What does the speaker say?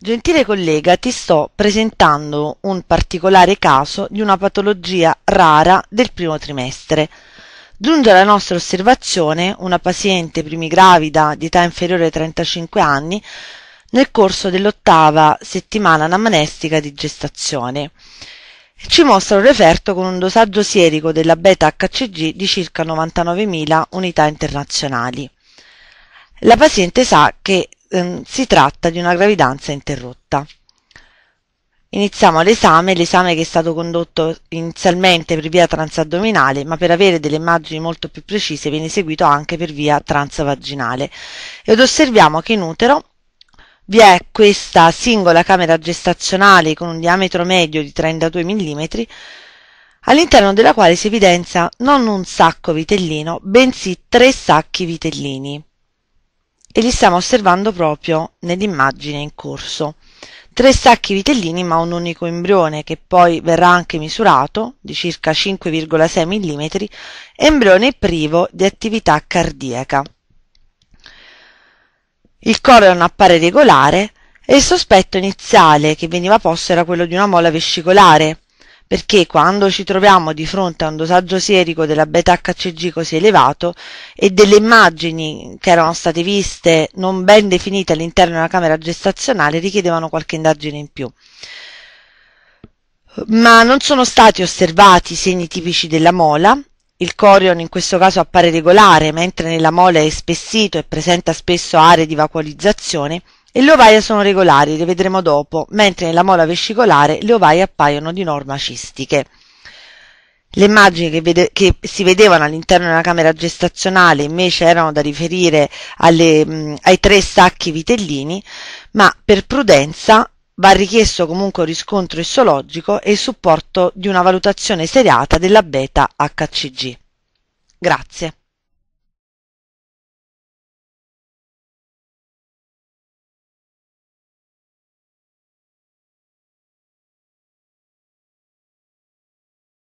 Gentile collega, ti sto presentando un particolare caso di una patologia rara del primo trimestre. Giunge alla nostra osservazione una paziente primigravida di età inferiore ai 35 anni nel corso dell'ottava settimana anamnestica di gestazione. Ci mostra un referto con un dosaggio sierico della beta-HCG di circa 99.000 unità internazionali. La paziente sa che ehm, si tratta di una gravidanza interrotta. Iniziamo l'esame, l'esame che è stato condotto inizialmente per via transaddominale, ma per avere delle immagini molto più precise viene eseguito anche per via transvaginale. Ed osserviamo che in utero vi è questa singola camera gestazionale con un diametro medio di 32 mm, all'interno della quale si evidenzia non un sacco vitellino, bensì tre sacchi vitellini e li stiamo osservando proprio nell'immagine in corso. Tre sacchi vitellini ma un unico embrione che poi verrà anche misurato di circa 5,6 mm, embrione privo di attività cardiaca. Il coro non appare regolare e il sospetto iniziale che veniva posto era quello di una mola vescicolare, perché quando ci troviamo di fronte a un dosaggio sierico della beta-HCG così elevato e delle immagini che erano state viste non ben definite all'interno della camera gestazionale richiedevano qualche indagine in più. Ma non sono stati osservati segni tipici della mola, il corion in questo caso appare regolare, mentre nella mole è spessito e presenta spesso aree di vacuolizzazione, e le ovaie sono regolari, le vedremo dopo, mentre nella mola vescicolare le ovaie appaiono di norma cistiche. Le immagini che, vede, che, si vedevano all'interno della camera gestazionale invece erano da riferire alle, mh, mm, ai tre sacchi vitellini, ma per prudenza va richiesto comunque un riscontro istologico e il supporto di una valutazione seriata della beta HCG. Grazie.